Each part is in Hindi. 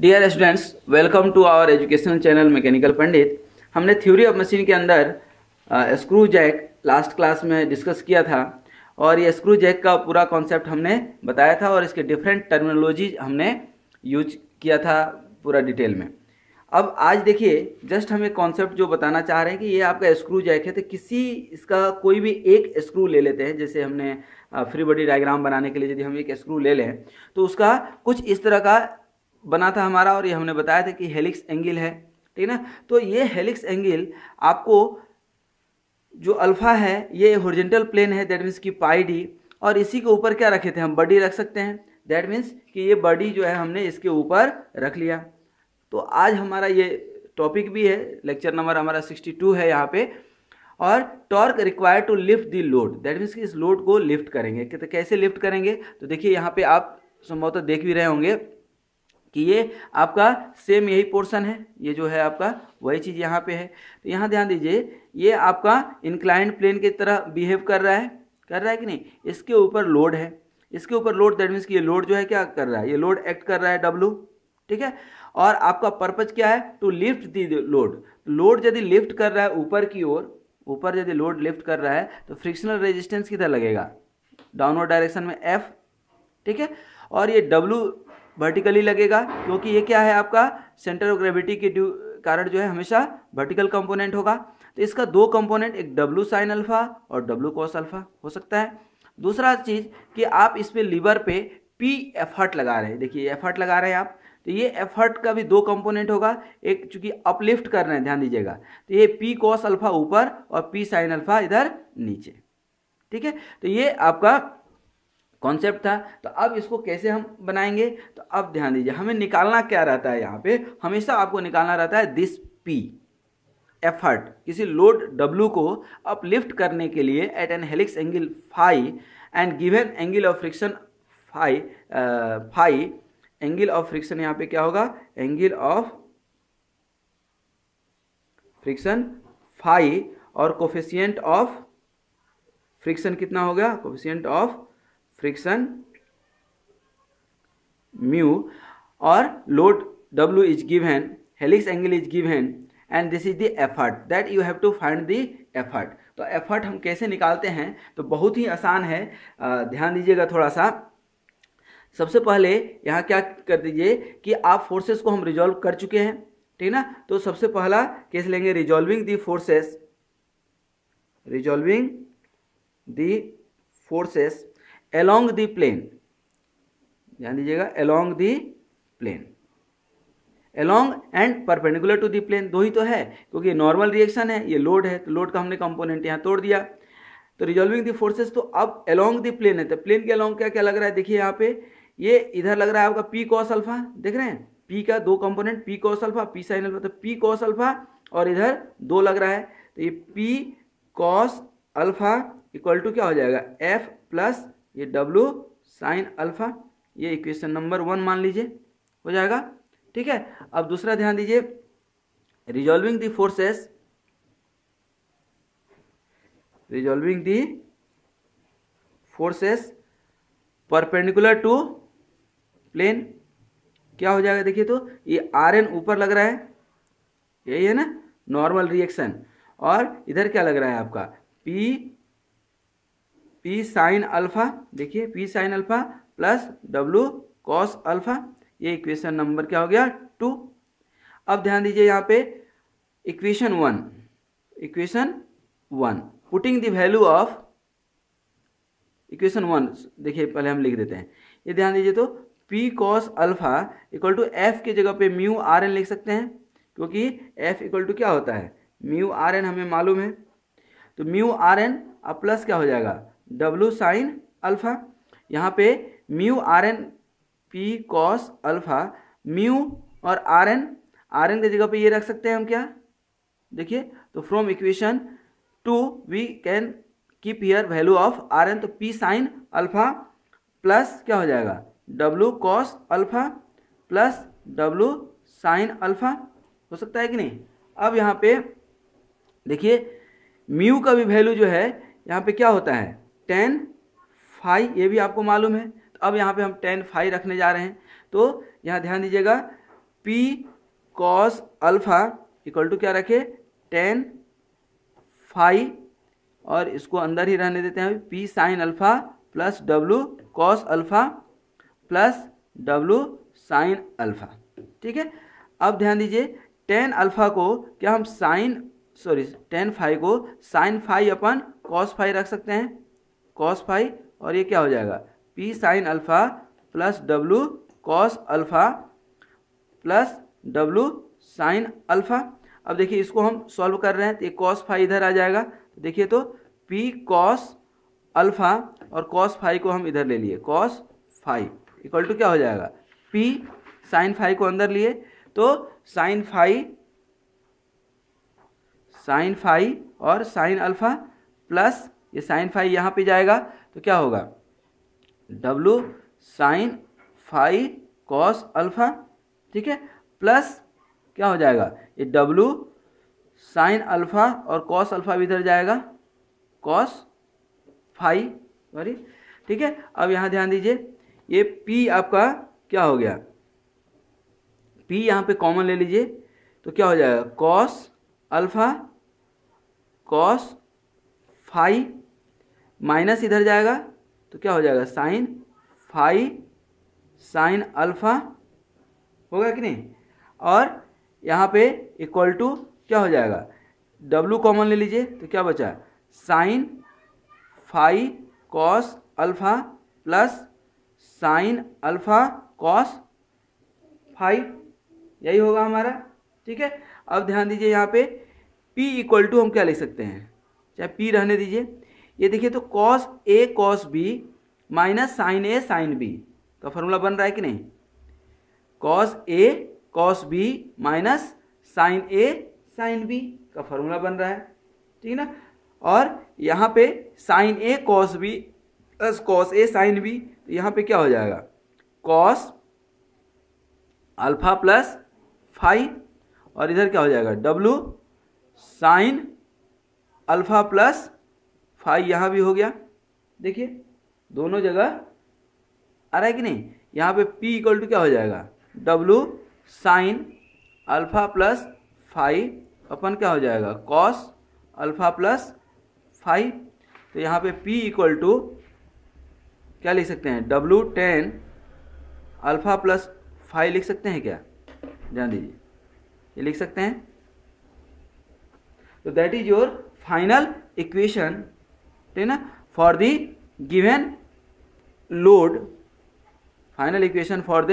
Dear students welcome to our educational channel mechanical Pandit हमने थ्योरी ऑफ मशीन के अंदर स्क्रू जैक लास्ट क्लास में डिस्कस किया था और ये स्क्रू जैक का पूरा कॉन्सेप्ट हमने बताया था और इसके डिफरेंट टर्मिनोलॉजी हमने यूज किया था पूरा डिटेल में अब आज देखिए जस्ट हम एक कॉन्सेप्ट जो बताना चाह रहे हैं कि ये आपका स्क्रू जैक है तो किसी इसका कोई भी एक स्क्रू ले लेते हैं जैसे हमने फ्री बॉडी डायग्राम बनाने के लिए यदि हम एक स्क्रू ले लें तो उसका कुछ इस तरह का बना था हमारा और ये हमने बताया था कि हेलिक्स एंगल है ठीक है ना तो ये हेलिक्स एंगल आपको जो अल्फ़ा है ये हॉरिजेंटल प्लेन है दैट मीन्स कि पाई डी और इसी के ऊपर क्या रखे थे हम बॉडी रख सकते हैं दैट मीन्स कि ये बॉडी जो है हमने इसके ऊपर रख लिया तो आज हमारा ये टॉपिक भी है लेक्चर नंबर हमारा 62 है यहाँ पे और torque required to lift the load that means कि इस लोड को लिफ्ट करेंगे तो कैसे लिफ्ट करेंगे तो देखिए यहाँ पे आप संभवतः देख भी रहे होंगे कि ये आपका सेम यही पोर्शन है ये जो है आपका वही चीज़ यहाँ पे है तो यहाँ ध्यान दीजिए ये आपका इंक्लाइंड प्लेन की तरह बिहेव कर रहा है कर रहा है कि नहीं इसके ऊपर लोड है इसके ऊपर लोड दैट मीन्स कि ये लोड जो है क्या कर रहा है ये लोड एक्ट कर रहा है डब्लू ठीक है और आपका पर्पज क्या है to lift the load load यदि लिफ्ट कर रहा है ऊपर की ओर ऊपर यदि लोड लिफ्ट कर रहा है तो फ्रिक्शनल रेजिस्टेंस किधर लगेगा डाउनवर्ड डायरेक्शन में एफ ठीक है और ये डब्लू वर्टिकली लगेगा क्योंकि ये क्या है आपका सेंटर ऑफ ग्रेविटी के ड्यू कारण जो है हमेशा वर्टिकल कंपोनेंट होगा तो इसका दो कंपोनेंट एक डब्लू साइन अल्फा और डब्लू कॉस अल्फा हो सकता है दूसरा चीज़ कि आप इस पर लीवर पे पी एफर्ट लगा रहे हैं देखिए एफर्ट लगा रहे हैं आप तो ये एफर्ट का भी दो कंपोनेंट होगा एक चूंकि अपलिफ्ट कर रहे हैं ध्यान दीजिएगा तो ये पी कॉस अल्फा ऊपर और पी साइन अल्फा इधर नीचे ठीक है तो ये आपका कॉन्सेप्ट था तो अब इसको कैसे हम बनाएंगे तो अब ध्यान दीजिए हमें निकालना क्या रहता है यहाँ पे हमेशा आपको निकालना रहता है दिस पी एफर्ट किसी लोड डब्ल्यू को अपलिफ्ट करने के लिए at an helix angle five and given angle of friction five five angle of friction यहाँ पे क्या होगा एंगल ऑफ फ्रिक्शन फाइव और कोफिशियंट ऑफ फ्रिक्शन कितना हो गया कोफिशियंट ऑफ फ्रिक्शन म्यू और load w is given helix angle is given and this is the effort that you have to find the effort तो एफर्ट हम कैसे निकालते हैं तो बहुत ही आसान है ध्यान दीजिएगा थोड़ा सा सबसे पहले यहाँ क्या कर दीजिए कि आप फोर्सेस को हम रिजॉल्व कर चुके हैं ठीक ना तो सबसे पहला केस लेंगे resolving the forces resolving the forces along the plane ध्यान दीजिएगा along the plane along and perpendicular to the plane दो ही तो है क्योंकि नॉर्मल रिएक्शन है ये लोड है तो लोड का हमने कंपोनेंट यहाँ तोड़ दिया तो रिजॉल्विंग दी फोर्सेस तो अब अलोंग दी प्लेन है तो प्लेन के अलोंग क्या क्या लग रहा है देखिए यहाँ पे ये इधर लग रहा है आपका पी कॉस अल्फा देख रहे हैं पी का दो component P cos alpha P sine alpha तो पी कॉस अल्फा और इधर दो लग रहा है तो ये P cos alpha equal to क्या हो जाएगा एफ प्लस ये डब्लू साइन अल्फा ये इक्वेशन नंबर वन मान लीजिए हो जाएगा ठीक है अब दूसरा ध्यान दीजिए resolving the forces resolving the forces perpendicular to plane क्या हो जाएगा देखिए तो ये आर एन ऊपर लग रहा है यही है ना नॉर्मल रिएक्शन और इधर क्या लग रहा है आपका पी पी साइन अल्फा देखिए P sine alpha plus W cos alpha ये इक्वेशन नंबर क्या हो गया टू अब ध्यान दीजिए यहाँ पे equation one equation one putting the value of equation one देखिए पहले हम लिख देते हैं ये ध्यान दीजिए तो P cos alpha equal to F की जगह पे म्यू आर एन लिख सकते हैं क्योंकि एफ इक्वल टू क्या होता है म्यू आर एन हमें मालूम है तो म्यू आर एन अब प्लस क्या हो जाएगा डब्लू साइन अल्फ़ा यहाँ पे mu R N P cos alpha mu और आर एन आर एन की जगह पे ये रख सकते हैं हम क्या देखिए तो from equation two we can keep here value of R N तो पी साइन अल्फ़ा प्लस क्या हो जाएगा W cos alpha plus W sine alpha हो सकता है कि नहीं अब यहाँ पे देखिए म्यू का भी वैल्यू जो है यहाँ पे क्या होता है टेन फाइव ये भी आपको मालूम है तो अब यहाँ पे हम टेन फाइव रखने जा रहे हैं तो यहाँ ध्यान दीजिएगा P cos alpha equal to क्या रखे टेन फाई और इसको अंदर ही रहने देते हैं P sine alpha plus W cos alpha plus W sine alpha ठीक है अब ध्यान दीजिए टेन अल्फ़ा को क्या हम साइन सॉरी टेन फाइव को sine phi upon cos phi रख सकते हैं कॉस फाई और ये क्या हो जाएगा P sine alpha plus W cos alpha plus W sine alpha अब देखिए इसको हम सॉल्व कर रहे हैं तो ये कॉस फाई इधर आ जाएगा देखिए तो पी कॉस अल्फ़ा और कॉस फाई को हम इधर ले लिए कॉस फाई इक्वल टू क्या हो जाएगा पी साइन फाई को अंदर लिए तो साइन फाई साइन फाई और साइन अल्फ़ा प्लस ये साइन फाइव यहाँ पे जाएगा तो क्या होगा W sine phi cos alpha ठीक है प्लस क्या हो जाएगा ये डब्लू साइन अल्फा और कॉस अल्फा भी इधर जाएगा कॉस फाइव सॉरी ठीक है अब यहाँ ध्यान दीजिए ये पी आपका क्या हो गया पी यहाँ पे कॉमन ले लीजिए तो क्या हो जाएगा cos alpha cos phi minus इधर जाएगा तो क्या हो जाएगा साइन फाइ साइन अल्फा होगा कि नहीं और यहाँ पे इक्वल टू क्या हो जाएगा डब्लू कॉमन ले लीजिए तो क्या बचा sine phi cos alpha plus sine alpha cos phi यही होगा हमारा ठीक है अब ध्यान दीजिए यहाँ पे p इक्वल टू हम क्या लिख सकते हैं चाहे p रहने दीजिए ये देखिए तो cos A cos B minus sine A sine B का फॉर्मूला बन रहा है कि नहीं cos A cos B minus sine A sine B का फॉर्मूला बन रहा है ठीक है ना और यहाँ पे sine A cos B plus cos A sine B तो यहाँ पे क्या हो जाएगा कॉस अल्फा प्लस फाइव और इधर क्या हो जाएगा W sine alpha plus phi यहाँ भी हो गया देखिए दोनों जगह आ रहा है कि नहीं यहाँ पे p इक्वल टू क्या हो जाएगा w sine alpha plus phi अपन क्या हो जाएगा कॉस अल्फा प्लस फाइव तो यहाँ पे p इक्वल टू क्या लिख सकते हैं w tan alpha plus phi लिख सकते हैं क्या ध्यान दीजिए ये लिख सकते हैं तो that is your final equation ठीक है ना for the given load final equation for the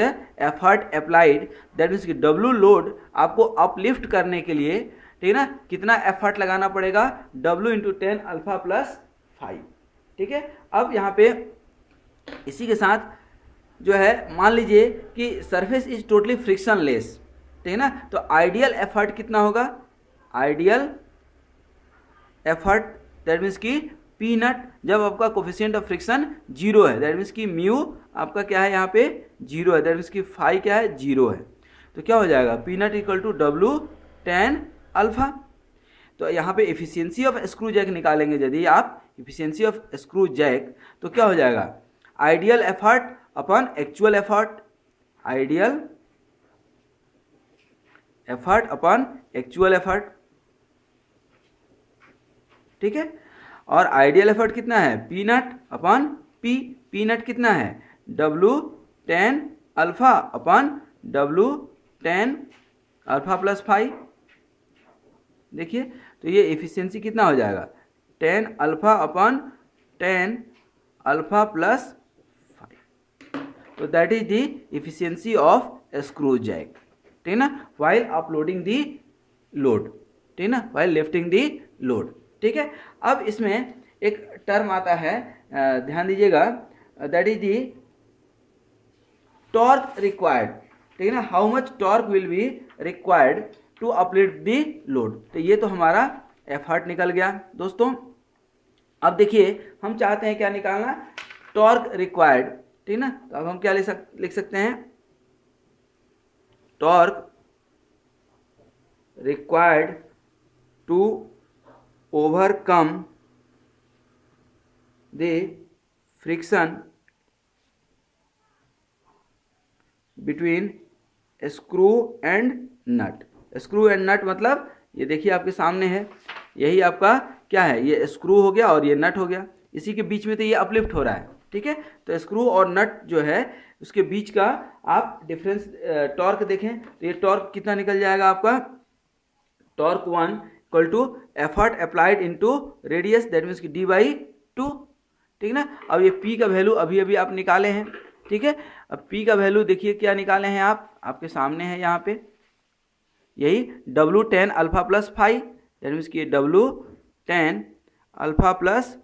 effort applied that means कि डब्ल्यू लोड आपको अपलिफ्ट करने के लिए ठीक है ना कितना एफर्ट लगाना पड़ेगा W into tan alpha plus phi ठीक है अब यहाँ पे इसी के साथ जो है मान लीजिए कि surface is totally frictionless ठीक है ना तो आइडियल एफर्ट कितना होगा आइडियल एफर्ट दैट मीन्स कि पी नट जब आपका कोफिशियंट ऑफ फ्रिक्शन जीरो है दैट मीन्स की म्यू आपका क्या है यहाँ पे जीरो है दैट मीन्स की फाइव क्या है जीरो है तो क्या हो जाएगा P nought equal to W tan alpha तो यहाँ पे इफिशियंसी ऑफ स्क्रू जैक निकालेंगे यदि आप इफिशियंसी ऑफ स्क्रू जैक तो क्या हो जाएगा ideal effort upon actual effort ideal effort upon actual effort ठीक है और आइडियल एफर्ट कितना है P nought upon P P nought कितना है W tan alpha upon W tan alpha plus phi देखिए तो ये एफिशिएंसी कितना हो जाएगा tan alpha upon tan alpha plus phi तो that is the efficiency of screw jack ठीक है ना वाइल अपलोडिंग दी लोड ठीक है ना वाइल लिफ्टिंग दी लोड ठीक है अब इसमें एक टर्म आता है ध्यान दीजिएगा that is the torque required ठीक है ना how much torque will be required to uplift the load तो ये तो हमारा एफर्ट निकल गया दोस्तों अब देखिए हम चाहते हैं क्या निकालना टॉर्क रिक्वायर्ड ठीक ना तो अब हम क्या लिख सक, लिख सकते हैं torque required to overcome the friction between screw and nut. Screw and nut मतलब ये देखिए आपके सामने है यही आपका क्या है ये स्क्रू हो गया और ये नट हो गया इसी के बीच में तो ये अपलिफ्ट हो रहा है ठीक है तो स्क्रू और नट जो है उसके बीच का आप डिफरेंस टॉर्क देखें तो ये टॉर्क कितना निकल जाएगा आपका torque one equal to effort applied into radius that means की डी बाई टू ठीक ना अब ये पी का वैल्यू अभी अभी आप निकाले हैं ठीक है अब पी का वैल्यू देखिए क्या निकाले हैं आप आपके सामने है यहाँ पे यही W tan alpha plus phi that means की W tan alpha plus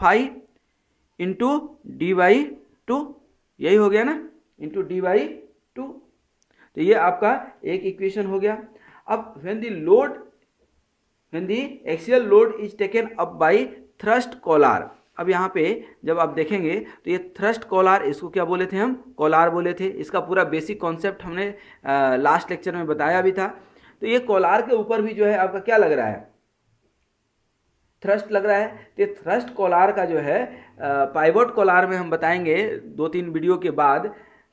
phi into D by two यही हो गया ना इंटू डी बाई टू तो ये आपका एक इक्वेशन हो गया अब when the load when the axial load is taken up by thrust collar अब यहाँ पे जब आप देखेंगे तो ये थ्रस्ट कॉलार इसको क्या बोले थे हम कॉलार बोले थे इसका पूरा बेसिक कॉन्सेप्ट हमने आ, लास्ट लेक्चर में बताया भी था तो ये कॉलार के ऊपर भी जो है आपका क्या लग रहा है थ्रस्ट लग रहा है तो ये थ्रस्ट कॉलार का जो है पाइवट कॉलार में हम बताएंगे दो तीन वीडियो के बाद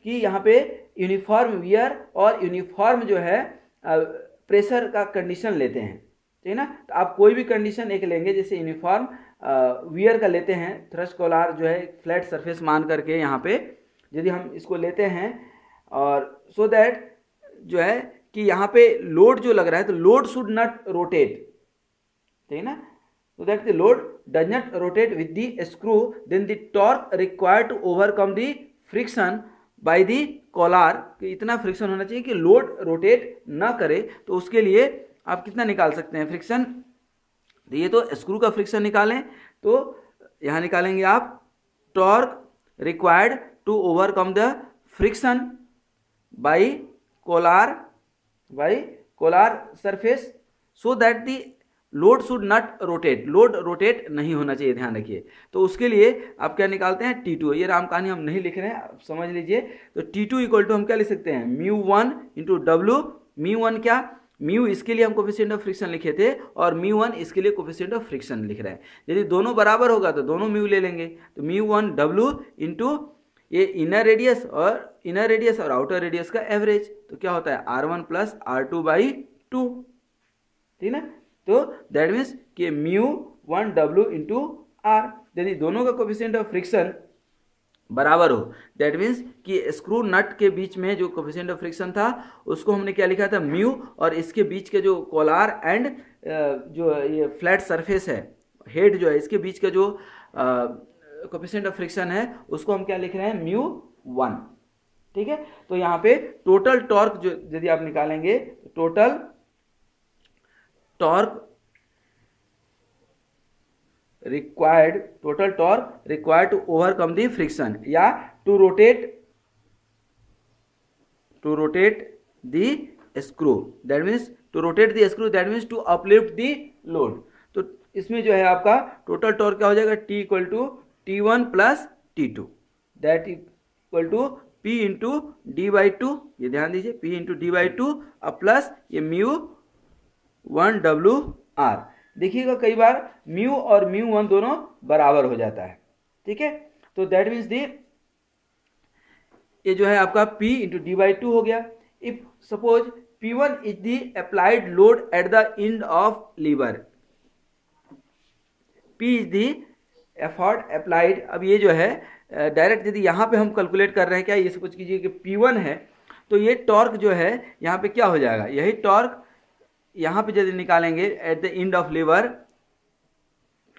कि यहाँ पे यूनिफॉर्म वियर और यूनिफॉर्म जो है प्रेशर का कंडीशन लेते हैं ठीक है ना तो आप कोई भी कंडीशन एक लेंगे जैसे यूनिफॉर्म वियर का लेते हैं थ्रश कोलार जो है फ्लैट सरफेस मान करके यहाँ पे यदि हम इसको लेते हैं और सो so दैट जो है कि यहाँ पे लोड जो लग रहा है तो लोड शुड नॉट रोटेट ठीक है ना so that the load does not rotate with the screw then the torque required to overcome the friction by the collar इतना फ्रिक्शन होना चाहिए कि लोड रोटेट ना करे तो उसके लिए आप कितना निकाल सकते हैं फ्रिक्शन तो ये तो स्क्रू का फ्रिक्शन निकालें तो यहाँ निकालेंगे आप torque required to overcome the friction by collar by collar surface so that the load should not rotate load rotate नहीं होना चाहिए ध्यान रखिए तो उसके लिए आप क्या निकालते हैं टी टू ये राम कहानी हम नहीं लिख रहे हैं आप समझ लीजिए तो टी टू इक्वल टू हम क्या लिख सकते हैं mu one into W mu one क्या म्यू इसके लिए हम कोफिशियंट ऑफ फ्रिक्शन लिखे थे और म्यू वन इसके लिए कोफिशियंट ऑफ फ्रिक्शन लिख रहे हैं यदि दोनों बराबर होगा तो दोनों म्यू ले लेंगे तो म्यू वन डब्ल्यू इंटू ये इनर रेडियस और इनर रेडियस और आउटर रेडियस का एवरेज तो क्या होता है R one plus R two by two ठीक ना तो दैट मीन्स कि mu one W into R यदि दोनों का कोफिशियंट ऑफ फ्रिक्शन बराबर हो दैट मीन्स कि स्क्रू नट के बीच में जो कोफिशियंट ऑफ फ्रिक्शन था उसको हमने क्या लिखा था म्यू और इसके बीच के जो कोलार एंड जो ये फ्लैट सरफेस है हेड जो है इसके बीच का जो कोफिशियंट ऑफ फ्रिक्शन है उसको हम क्या लिख रहे हैं म्यू वन ठीक है तो यहाँ पे टोटल टॉर्क जो यदि आप निकालेंगे total torque required total torque required to overcome the friction या to rotate to rotate the screw that means to rotate the screw that means to uplift the load तो इसमें जो है आपका टोटल टॉर्क क्या हो जाएगा T equal to T one plus T two that equal to P into D by two ये ध्यान दीजिए P into D by two और प्लस ये म्यू वन डब्ल्यू आर देखिएगा कई बार म्यू और म्यू वन दोनों बराबर हो जाता है ठीक है तो दैट मीन्स दी ये जो है आपका P into D by two हो गया if suppose P one is the applied load at the end of lever P is the effort applied अब ये जो है डायरेक्ट यदि यहाँ पे हम कैलकुलेट कर रहे हैं क्या ये सपोज कीजिए कि P1 है तो ये टॉर्क जो है यहाँ पे क्या हो जाएगा यही टॉर्क यहाँ पे यदि निकालेंगे at the end of lever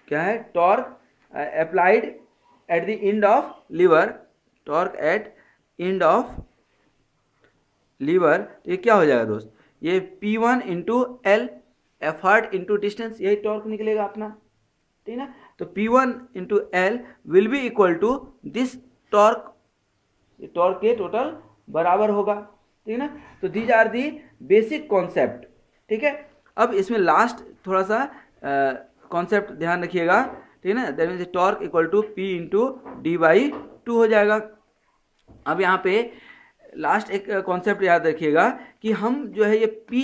क्या है torque applied at the end of lever torque at end of lever ये क्या हो जाएगा दोस्त ये P1 one into L effort into distance यही टॉर्क निकलेगा अपना ठीक है ना तो P1 one into L will be equal to this torque torque के टोटल बराबर होगा ठीक है ना तो these are the basic concept ठीक है अब इसमें लास्ट थोड़ा सा कॉन्सेप्ट ध्यान रखिएगा ठीक है ना that mean torque equal to P into D by two हो जाएगा अब यहाँ पे लास्ट एक कॉन्सेप्ट याद रखिएगा कि हम जो है ये पी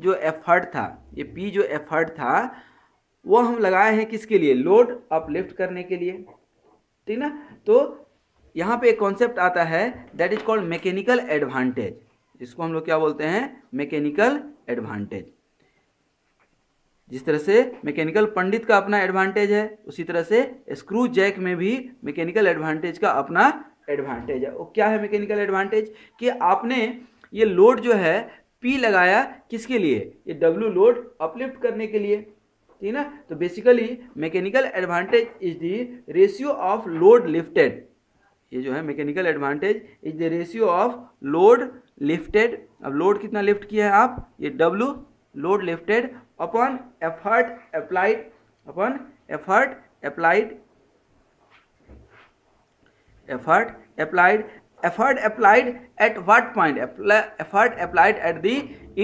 जो एफर्ट था ये पी जो एफर्ट था वो हम लगाए हैं किसके लिए लोड अपलिफ्ट करने के लिए ठीक ना तो यहाँ पे एक कॉन्सेप्ट आता है that is called mechanical advantage इसको हम लोग क्या बोलते हैं मैकेनिकल एडवांटेज जिस तरह से मैकेनिकल पंडित का अपना एडवांटेज है उसी तरह से स्क्रू जैक में भी मैकेनिकल एडवांटेज का अपना एडवांटेज है वो क्या है मैकेनिकल एडवांटेज कि आपने ये लोड जो है पी लगाया किसके लिए ये डब्ल्यू लोड अपलिफ्ट करने के लिए ठीक ना तो basically mechanical advantage is the ratio of load lifted ये जो है mechanical advantage is the ratio of load lifted अब लोड कितना लिफ्ट किया है आप ये W load lifted upon effort applied upon effort applied effort applied effort applied at what point effort applied at the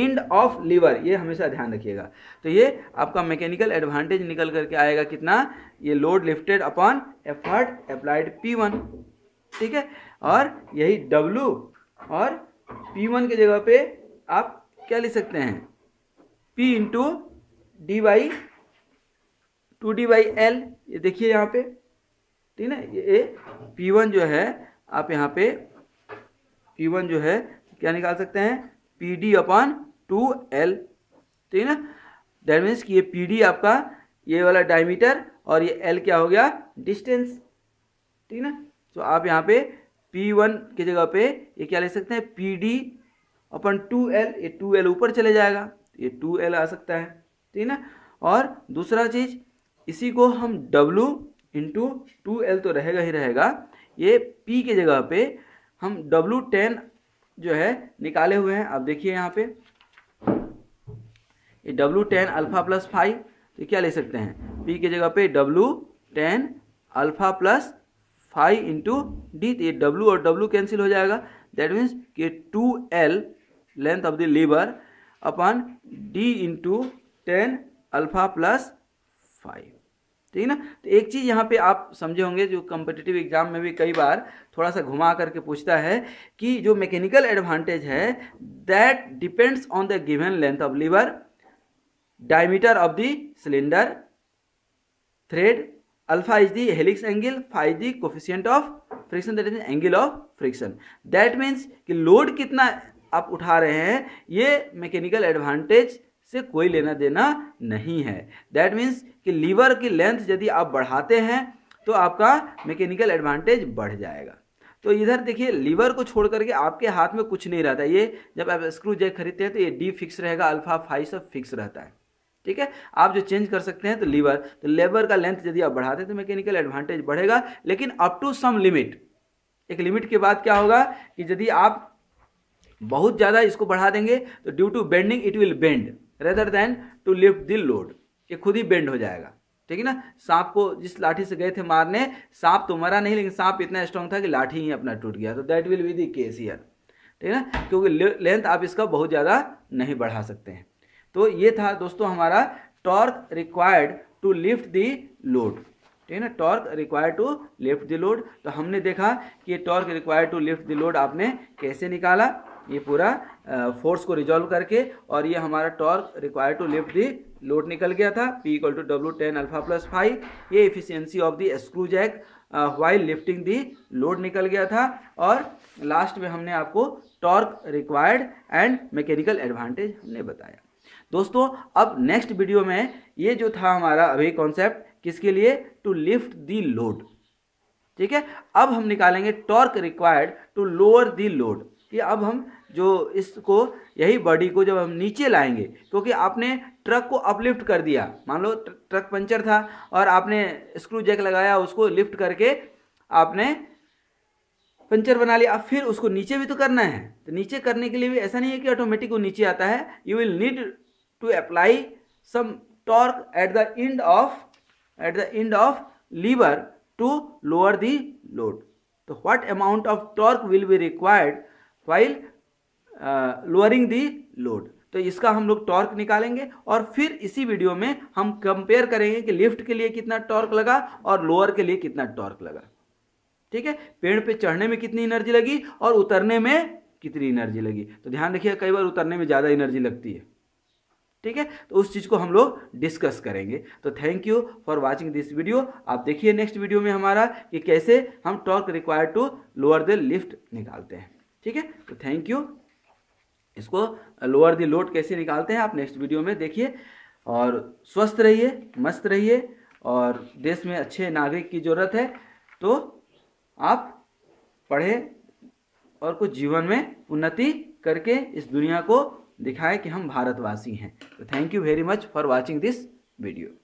end of lever ये हमेशा ध्यान रखिएगा तो ये आपका मैकेनिकल एडवांटेज निकल करके आएगा कितना ये load lifted upon effort applied P one ठीक है और यही डब्लू और P1 के जगह पे आप क्या लिख सकते हैं P into D by two D by L ये देखिए यहाँ पे ठीक है ये पी वन जो है आप यहाँ पे P1 जो है क्या निकाल सकते हैं P D upon two L ठीक ना दैट मीन्स कि ये पी डी आपका ये वाला डायमीटर और ये एल क्या हो गया डिस्टेंस ठीक ना तो आप यहाँ पे पी वन की जगह पे ये क्या ले सकते हैं P D upon two L ये टू एल ऊपर चले जाएगा ये टू एल आ सकता है ठीक ना और दूसरा चीज इसी को हम W इंटू टू एल तो रहेगा ही रहेगा ये P की जगह पे हम डब्लू टेन जो है निकाले हुए हैं आप देखिए यहाँ पे ये W tan alpha plus phi तो क्या ले सकते हैं P की जगह पे W tan alpha plus phi into D ये डब्लू और डब्लू कैंसिल हो जाएगा दैट मीन्स कि two L length of the lever upon D into tan alpha plus phi ठीक है ना तो एक चीज़ यहाँ पे आप समझे होंगे जो कम्पिटिटिव एग्जाम में भी कई बार थोड़ा सा घुमा करके पूछता है कि जो मैकेनिकल एडवांटेज है that depends on the given length of lever diameter of the cylinder thread alpha is the helix angle phi is the coefficient of friction that is the angle of friction that means कि load कितना आप उठा रहे हैं ये मैकेनिकल एडवांटेज से कोई लेना देना नहीं है दैट मीन्स कि लीवर की लेंथ यदि आप बढ़ाते हैं तो आपका मैकेनिकल एडवांटेज बढ़ जाएगा तो इधर देखिए लीवर को छोड़ करके आपके हाथ में कुछ नहीं रहता ये जब आप स्क्रू जैक खरीदते हैं तो ये डी फिक्स रहेगा अल्फा फाइव सब फिक्स रहता है ठीक है आप जो चेंज कर सकते हैं तो लीवर तो लेबर का लेंथ यदि आप बढ़ाते हैं तो मैकेनिकल एडवांटेज बढ़ेगा लेकिन अप टू सम लिमिट एक लिमिट के बाद क्या होगा कि यदि आप बहुत ज़्यादा इसको बढ़ा देंगे तो due to bending it will bend rather than to lift the load ये खुद ही बेंड हो जाएगा ठीक है ना सांप को जिस लाठी से गए थे मारने सांप तो मरा नहीं लेकिन सांप इतना स्ट्रांग था कि लाठी ही अपना टूट गया तो that will be the case here ठीक है ना क्योंकि लेंथ आप इसका बहुत ज़्यादा नहीं बढ़ा सकते हैं तो ये था दोस्तों हमारा torque required to lift the load ठीक है ना torque required to lift the load तो हमने देखा कि torque required to lift the load आपने कैसे निकाला ये पूरा फोर्स को रिजॉल्व करके और ये हमारा torque required to lift the load निकल गया था P equal to W ten alpha plus five ये efficiency of the screw jack while lifting the load निकल गया था और लास्ट में हमने आपको torque required and mechanical advantage हमने बताया दोस्तों अब नेक्स्ट वीडियो में ये जो था हमारा अभी कॉन्सेप्ट किसके लिए टू लिफ्ट दी लोड ठीक है अब हम निकालेंगे torque required to lower the load कि अब हम जो इसको यही बॉडी को जब हम नीचे लाएंगे क्योंकि तो आपने ट्रक को अपलिफ्ट कर दिया मान लो ट्रक पंचर था और आपने स्क्रू जैक लगाया उसको लिफ्ट करके आपने पंचर बना लिया अब फिर उसको नीचे भी तो करना है तो नीचे करने के लिए भी ऐसा नहीं है कि ऑटोमेटिक वो नीचे आता है you will need to apply some torque at the end of at the end of lever to lower the load. So what amount of torque will be required while uh, lowering the load? तो इसका हम लोग टॉर्क निकालेंगे और फिर इसी वीडियो में हम कंपेयर करेंगे कि लिफ्ट के लिए कितना टॉर्क लगा और लोअर के लिए कितना टॉर्क लगा ठीक है पेड़ पे चढ़ने में कितनी एनर्जी लगी और उतरने में कितनी एनर्जी लगी तो ध्यान रखिए कई बार उतरने में ज़्यादा एनर्जी लगती है ठीक है तो उस चीज़ को हम लोग डिस्कस करेंगे तो thank you for watching this video आप देखिए नेक्स्ट वीडियो में हमारा कि कैसे हम torque required to lower the lift निकालते हैं ठीक है तो थैंक यू इसको लोअर द लोड कैसे निकालते हैं आप नेक्स्ट वीडियो में देखिए और स्वस्थ रहिए मस्त रहिए और देश में अच्छे नागरिक की ज़रूरत है तो आप पढ़े और कुछ जीवन में उन्नति करके इस दुनिया को दिखाए कि हम भारतवासी हैं तो thank you very much for watching this video